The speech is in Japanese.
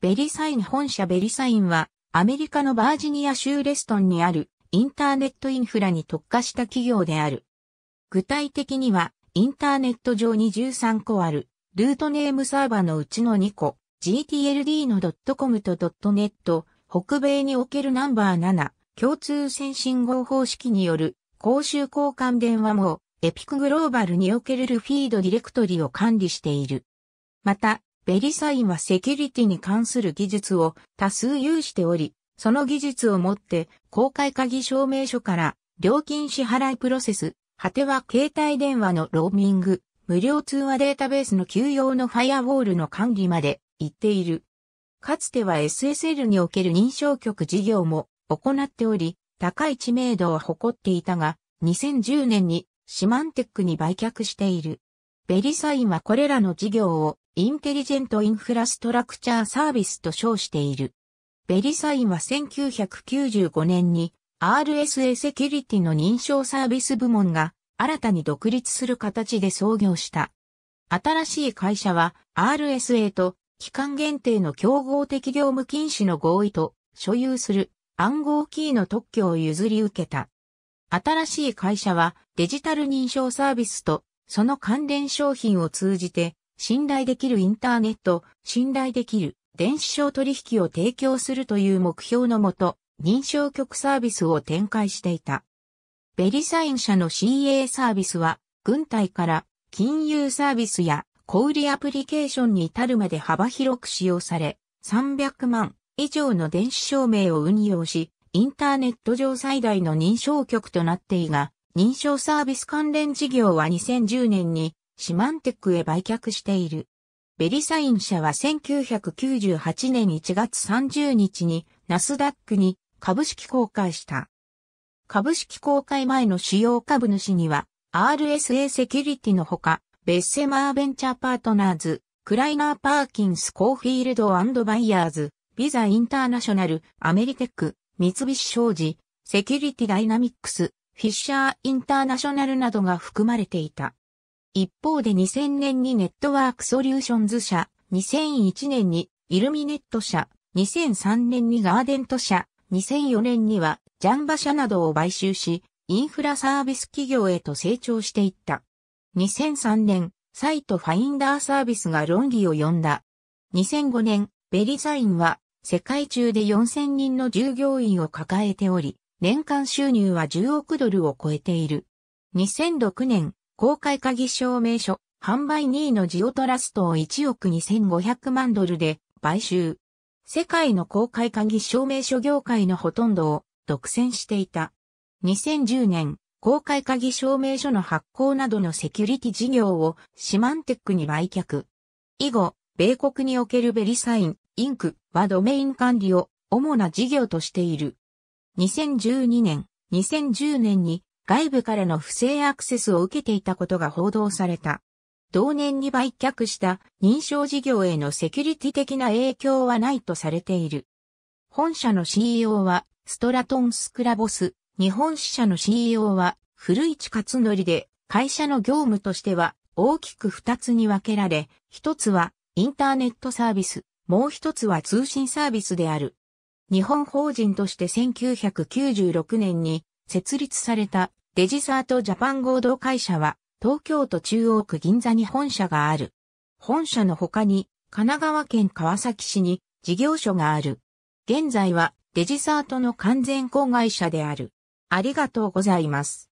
ベリサイン本社ベリサインは、アメリカのバージニア州レストンにあるインターネットインフラに特化した企業である。具体的には、インターネット上に13個ある、ルートネームサーバーのうちの2個、GTLD の .com と .net、北米におけるナンバー7、共通線信号方式による、公衆交換電話もエピックグローバルにおけるルフィードディレクトリを管理している。また、ベリサインはセキュリティに関する技術を多数有しており、その技術をもって公開鍵証明書から料金支払いプロセス、果ては携帯電話のローミング、無料通話データベースの休用のファイアウォールの管理まで行っている。かつては SSL における認証局事業も行っており、高い知名度を誇っていたが、2010年にシマンテックに売却している。ベリサインはこれらの事業をインテリジェントインフラストラクチャーサービスと称している。ベリサインは1995年に RSA セキュリティの認証サービス部門が新たに独立する形で創業した。新しい会社は RSA と期間限定の競合的業務禁止の合意と所有する暗号キーの特許を譲り受けた。新しい会社はデジタル認証サービスとその関連商品を通じて信頼できるインターネット、信頼できる電子商取引を提供するという目標のもと、認証局サービスを展開していた。ベリサイン社の CA サービスは、軍隊から金融サービスや小売アプリケーションに至るまで幅広く使用され、300万以上の電子証明を運用し、インターネット上最大の認証局となっていが、認証サービス関連事業は2010年にシマンテックへ売却している。ベリサイン社は1998年1月30日にナスダックに株式公開した。株式公開前の主要株主には RSA セキュリティのほか、ベッセマーベンチャーパートナーズ、クライナーパーキンスコーフィールドバイヤーズ、ビザインターナショナル、アメリテック、三菱商事、セキュリティダイナミックス、フィッシャーインターナショナルなどが含まれていた。一方で2000年にネットワークソリューションズ社、2001年にイルミネット社、2003年にガーデント社、2004年にはジャンバ社などを買収し、インフラサービス企業へと成長していった。2003年、サイトファインダーサービスが論議を呼んだ。2005年、ベリザインは世界中で4000人の従業員を抱えており、年間収入は10億ドルを超えている。2006年、公開鍵証明書、販売2位のジオトラストを1億2500万ドルで買収。世界の公開鍵証明書業界のほとんどを独占していた。2010年、公開鍵証明書の発行などのセキュリティ事業をシマンテックに売却。以後、米国におけるベリサイン、インクはドメイン管理を主な事業としている。2012年、2010年に外部からの不正アクセスを受けていたことが報道された。同年に売却した認証事業へのセキュリティ的な影響はないとされている。本社の CEO はストラトンスクラボス、日本支社の CEO は古市勝則で会社の業務としては大きく二つに分けられ、一つはインターネットサービス、もう一つは通信サービスである。日本法人として1996年に設立されたデジサートジャパン合同会社は、東京都中央区銀座に本社がある。本社の他に、神奈川県川崎市に事業所がある。現在はデジサートの完全子会社である。ありがとうございます。